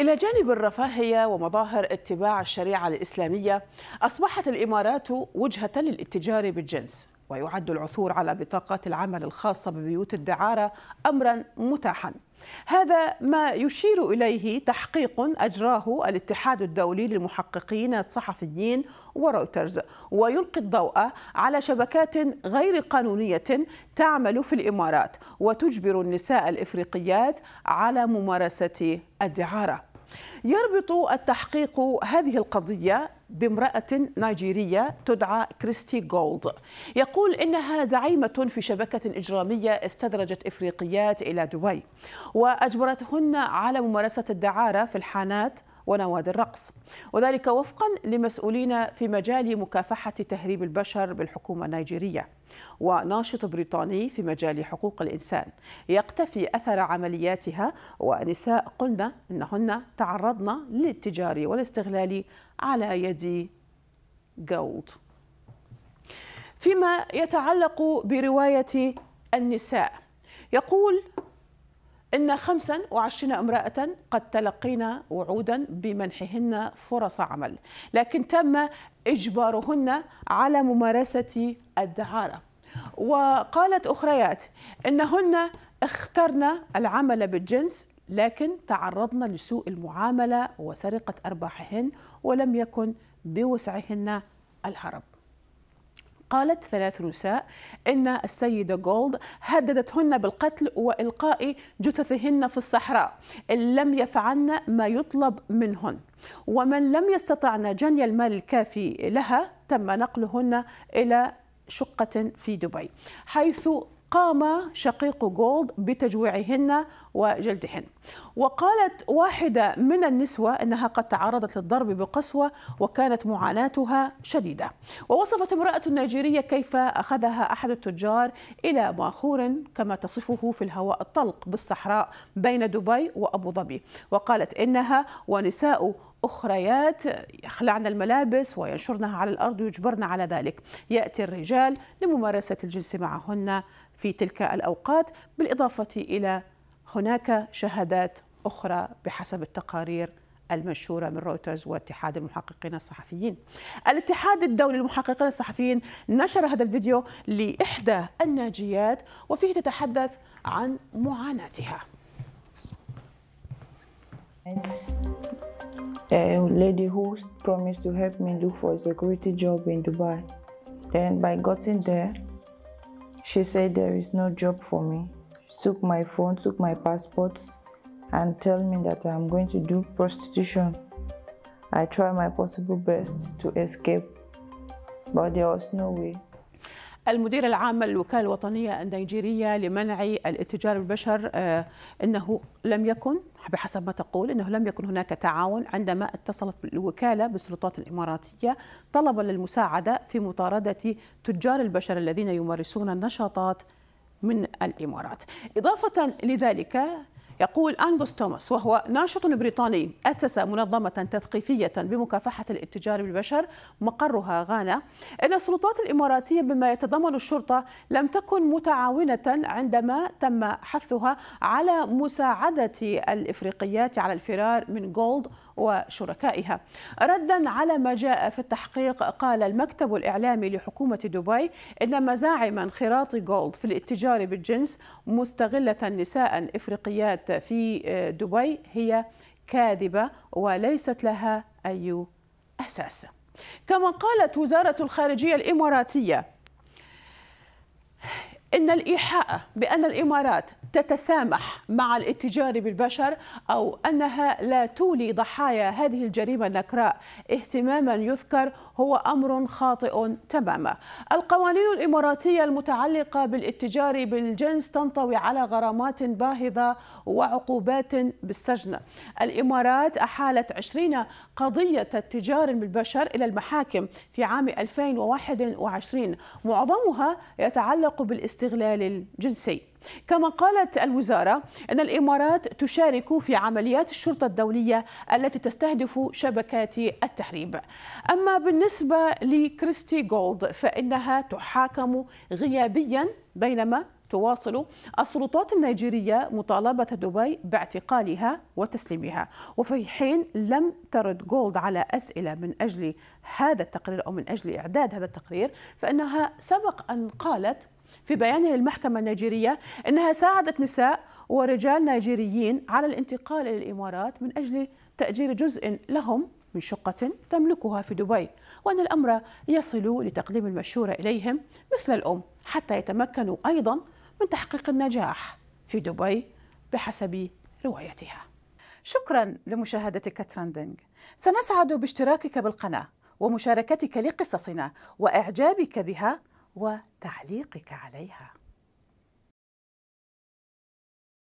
إلى جانب الرفاهية ومظاهر اتباع الشريعة الإسلامية أصبحت الإمارات وجهة للاتجار بالجنس ويعد العثور على بطاقات العمل الخاصة ببيوت الدعارة أمرا متاحا هذا ما يشير إليه تحقيق أجراه الاتحاد الدولي للمحققين الصحفيين ورويترز ويلقي الضوء على شبكات غير قانونية تعمل في الإمارات وتجبر النساء الإفريقيات على ممارسة الدعارة يربط التحقيق هذه القضية بامرأة نيجيرية تدعى كريستي جولد يقول إنها زعيمة في شبكة إجرامية استدرجت إفريقيات إلى دبي وأجبرتهن على ممارسة الدعارة في الحانات ونوادي الرقص وذلك وفقا لمسؤولين في مجال مكافحة تهريب البشر بالحكومة النيجيرية وناشط بريطاني في مجال حقوق الإنسان يقتفي أثر عملياتها ونساء قلنا أنهن تعرضن للتجار والاستغلال على يد جولد فيما يتعلق برواية النساء يقول إن 25 امرأة قد تلقينا وعودا بمنحهن فرص عمل لكن تم إجبارهن على ممارسة الدعارة وقالت أخريات إنهن اخترن العمل بالجنس لكن تعرضن لسوء المعاملة وسرقة أرباحهن ولم يكن بوسعهن الهرب قالت ثلاث نساء إن السيدة جولد هددتهن بالقتل وإلقاء جثثهن في الصحراء إن لم يفعلن ما يطلب منهن ومن لم يستطعن جني المال الكافي لها تم نقلهن إلى شقة في دبي حيث قام شقيق جولد بتجويعهن وجلدهن وقالت واحدة من النسوة أنها قد تعرضت للضرب بقسوة وكانت معاناتها شديدة ووصفت امرأة نيجيرية كيف أخذها أحد التجار إلى ماخور كما تصفه في الهواء الطلق بالصحراء بين دبي وأبو ظبي وقالت إنها ونساء أخريات يخلعن الملابس وينشرنها على الأرض ويجبرن على ذلك يأتي الرجال لممارسة الجنس معهن في تلك الأوقات بالإضافة إلى هناك شهادات أخرى بحسب التقارير المنشورة من رويترز واتحاد المحققين الصحفيين الاتحاد الدولي للمحققين الصحفيين نشر هذا الفيديو لإحدى الناجيات وفيه تتحدث عن معاناتها It's eh, a lady who promised to help me look for a security job in Dubai. Then by getting there, she said there is no job for me. She took my phone, took my passport, and tell me that I'm going to do prostitution. I tried my possible best to escape, but there was no way. المدير العام للوكالة الوطنية النيجيرية لمنع الاتجار بالبشر آه، أنه لم يكن بحسب ما تقول أنه لم يكن هناك تعاون عندما اتصلت الوكالة بالسلطات الإماراتية طلبا للمساعدة في مطاردة تجار البشر الذين يمارسون النشاطات من الإمارات إضافة لذلك يقول أنغوس توماس وهو ناشط بريطاني أسس منظمة تثقيفية بمكافحة الاتجار بالبشر مقرها غانا أن السلطات الإماراتية بما يتضمن الشرطة لم تكن متعاونة عندما تم حثها على مساعدة الإفريقيات على الفرار من جولد وشركائها ردا على ما جاء في التحقيق قال المكتب الإعلامي لحكومة دبي إن مزاعم انخراط جولد في الاتجار بالجنس مستغلة نساء إفريقيات في آه، دبي هي كاذبة وليست لها أي أساس كما قالت وزارة الخارجية الإماراتية إن الإيحاء بأن الإمارات تتسامح مع الاتجار بالبشر أو أنها لا تولي ضحايا هذه الجريمة النكراء اهتماما يذكر هو أمر خاطئ تماما القوانين الإماراتية المتعلقة بالاتجار بالجنس تنطوي على غرامات باهظة وعقوبات بالسجن الإمارات أحالت 20 قضية اتجار بالبشر إلى المحاكم في عام 2021 معظمها يتعلق بالاستغلال الجنسي كما قالت الوزارة أن الإمارات تشارك في عمليات الشرطة الدولية التي تستهدف شبكات التحريب أما بالنسبة لكريستي جولد فإنها تحاكم غيابيا بينما تواصل السلطات النيجيرية مطالبة دبي باعتقالها وتسليمها وفي حين لم ترد جولد على أسئلة من أجل هذا التقرير أو من أجل إعداد هذا التقرير فإنها سبق أن قالت في بيانه للمحكمة النيجيرية أنها ساعدت نساء ورجال نيجيريين على الانتقال إلى الإمارات من أجل تأجير جزء لهم من شقة تملكها في دبي وأن الأمر يصل لتقديم المشورة إليهم مثل الأم حتى يتمكنوا أيضا من تحقيق النجاح في دبي بحسب روايتها شكرا لمشاهدتك ترندنج سنسعد باشتراكك بالقناة ومشاركتك لقصصنا وإعجابك بها وتعليقك عليها